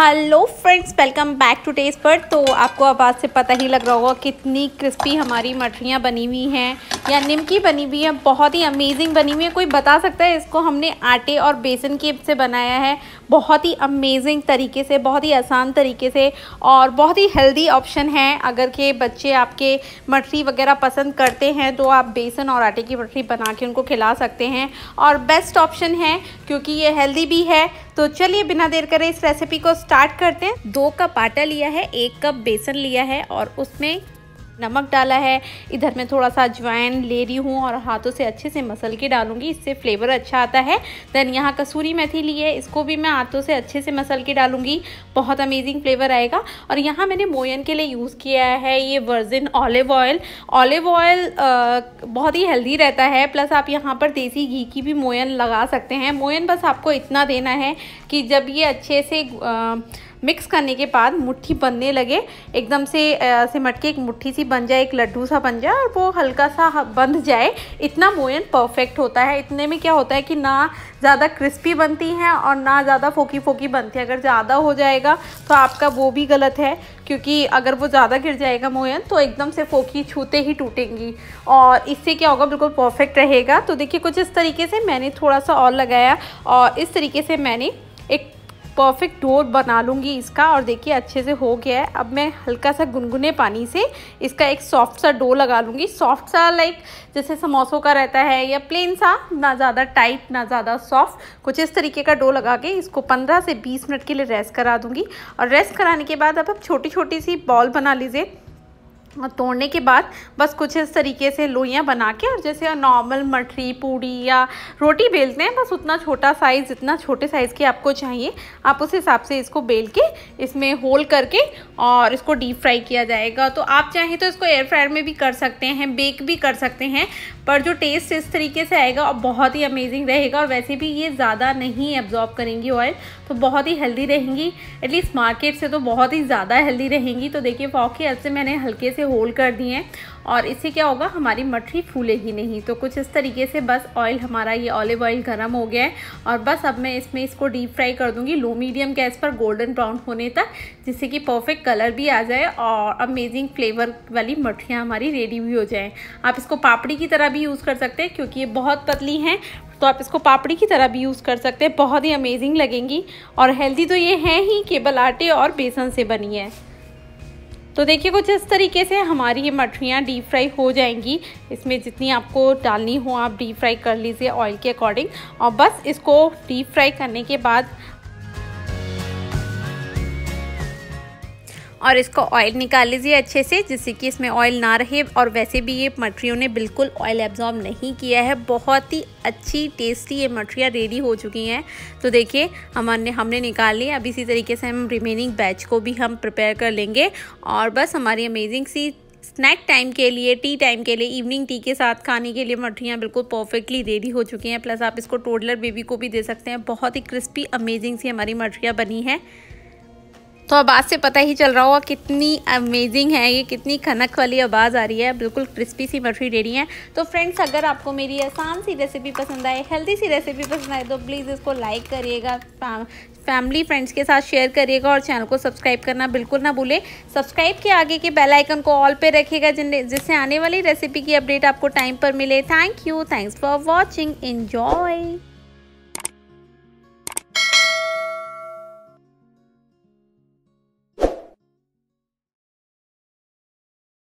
hello friends welcome back to test पर तो आपको आवाज़ से पता ही लग रहा होगा कितनी क्रिस्पी हमारी मठरियाँ बनी हुई हैं या निमकी बनी हुई है बहुत ही अमेजिंग बनी हुई है कोई बता सकता है इसको हमने आटे और बेसन के से बनाया है बहुत ही अमेजिंग तरीके से बहुत ही आसान तरीके से और बहुत ही हेल्दी ऑप्शन है अगर के बच्चे आपके मठरी वगैरह पसंद करते हैं तो आप बेसन और आटे की मठरी बना के उनको खिला सकते हैं और बेस्ट ऑप्शन है क्योंकि ये हेल्दी भी है तो चलिए बिना देर करें इस रेसिपी को स्टार्ट करते हैं दो कप आटा लिया है एक कप बेसन लिया है और उसमें नमक डाला है इधर मैं थोड़ा सा अजवाइन ले रही हूँ और हाथों से अच्छे से मसल के डालूंगी इससे फ्लेवर अच्छा आता है देन यहाँ कसूरी मेथी ली है इसको भी मैं हाथों से अच्छे से मसल के डालूंगी बहुत अमेजिंग फ्लेवर आएगा और यहाँ मैंने मोयन के लिए यूज़ किया है ये virgin olive oil olive oil बहुत ही हेल्दी रहता है प्लस आप यहाँ पर देसी घी की भी मोयन लगा सकते हैं मोयन बस आपको इतना देना है कि जब ये अच्छे से आ, मिक्स करने के बाद मुट्ठी बनने लगे एकदम से सिमट के एक मुट्ठी सी बन जाए एक लड्डू सा बन जाए और वो हल्का सा बंध जाए इतना मोयन परफेक्ट होता है इतने में क्या होता है कि ना ज़्यादा क्रिस्पी बनती हैं और ना ज़्यादा फोकी फोकी बनती है अगर ज़्यादा हो जाएगा तो आपका वो भी गलत है क्योंकि अगर वो ज़्यादा गिर जाएगा मोयन तो एकदम से फोकी छूते ही टूटेंगी और इससे क्या होगा बिल्कुल परफेक्ट रहेगा तो देखिए कुछ इस तरीके से मैंने थोड़ा सा और लगाया और इस तरीके से मैंने एक परफेक्ट डोर बना लूँगी इसका और देखिए अच्छे से हो गया है अब मैं हल्का सा गुनगुने पानी से इसका एक सॉफ्ट सा डो लगा लूँगी सॉफ्ट सा लाइक जैसे समोसों का रहता है या प्लेन सा ना ज़्यादा टाइट ना ज़्यादा सॉफ्ट कुछ इस तरीके का डो लगा के इसको पंद्रह से बीस मिनट के लिए रेस्ट करा दूँगी और रेस्ट कराने के बाद अब आप छोटी छोटी सी बॉल बना लीजिए तोड़ने के बाद बस कुछ इस तरीके से लोइयाँ बना के और जैसे नॉर्मल मठरी पूड़ी या रोटी बेलते हैं बस उतना छोटा साइज़ जितना छोटे साइज़ की आपको चाहिए आप उस हिसाब से इसको बेल के इसमें होल करके और इसको डीप फ्राई किया जाएगा तो आप चाहें तो इसको एयर फ्रायर में भी कर सकते हैं बेक भी कर सकते हैं पर जो टेस्ट इस तरीके से आएगा और बहुत ही अमेजिंग रहेगा और वैसे भी ये ज़्यादा नहीं एब्जॉर्ब करेंगी ऑयल तो बहुत ही हेल्दी रहेंगी एटलीस्ट मार्केट से तो बहुत ही ज़्यादा हेल्दी रहेंगी तो देखिए फॉक के हेल्प से मैंने हल्के से होल्ड कर दिए हैं और इससे क्या होगा हमारी मठरी फूलेगी नहीं तो कुछ इस तरीके से बस ऑयल हमारा ये ऑलिव ऑयल गर्म हो गया है और बस अब मैं इसमें इसको डीप फ्राई कर दूँगी लो मीडियम गैस पर गोल्डन ब्राउन होने तक जिससे कि परफेक्ट कलर भी आ जाए और अमेजिंग फ्लेवर वाली मठियाँ हमारी रेडी भी हो जाए आप इसको पापड़ी की तरह भी यूज़ कर सकते हैं क्योंकि ये बहुत पतली हैं तो आप इसको पापड़ी की तरह भी यूज़ कर सकते हैं बहुत ही अमेजिंग लगेंगी और हेल्दी तो ये है ही केवल आटे और बेसन से बनी है तो देखिए कुछ इस तरीके से हमारी ये मठरियाँ डीप फ्राई हो जाएंगी इसमें जितनी आपको डालनी हो आप डीप फ्राई कर लीजिए ऑयल के अकॉर्डिंग और बस इसको डीप फ्राई करने के बाद और इसको ऑयल निकाल लीजिए अच्छे से जिससे कि इसमें ऑयल ना रहे और वैसे भी ये मटरियों ने बिल्कुल ऑयल एब्जॉर्ब नहीं किया है बहुत ही अच्छी टेस्टी ये मटरियाँ रेडी हो चुकी हैं तो देखिए हमारे हमने निकाल ली अब इसी तरीके से हम रिमेनिंग बैच को भी हम प्रिपेयर कर लेंगे और बस हमारी अमेजिंग सी स्नैक टाइम के लिए टी टाइम के लिए इवनिंग टी के साथ खाने के लिए मठियाँ बिल्कुल परफेक्टली रेडी हो चुकी हैं प्लस आप इसको टोडलर बेबी को भी दे सकते हैं बहुत ही क्रिस्पी अमेजिंग सी हमारी मठियाँ बनी हैं तो आवाज़ से पता ही चल रहा होगा कितनी अमेजिंग है ये कितनी खनक वाली आवाज़ आ रही है बिल्कुल क्रिस्पी सी मछली रही है तो फ्रेंड्स अगर आपको मेरी आसान सी रेसिपी पसंद आए हेल्दी सी रेसिपी पसंद आए तो प्लीज़ इसको लाइक करिएगा फैमिली फ्रेंड्स के साथ शेयर करिएगा और चैनल को सब्सक्राइब करना बिल्कुल ना भूलें सब्सक्राइब के आगे के बेल आइकन को ऑल पे रखिएगा जिससे आने वाली रेसिपी की अपडेट आपको टाइम पर मिले thank you thanks for watching enjoy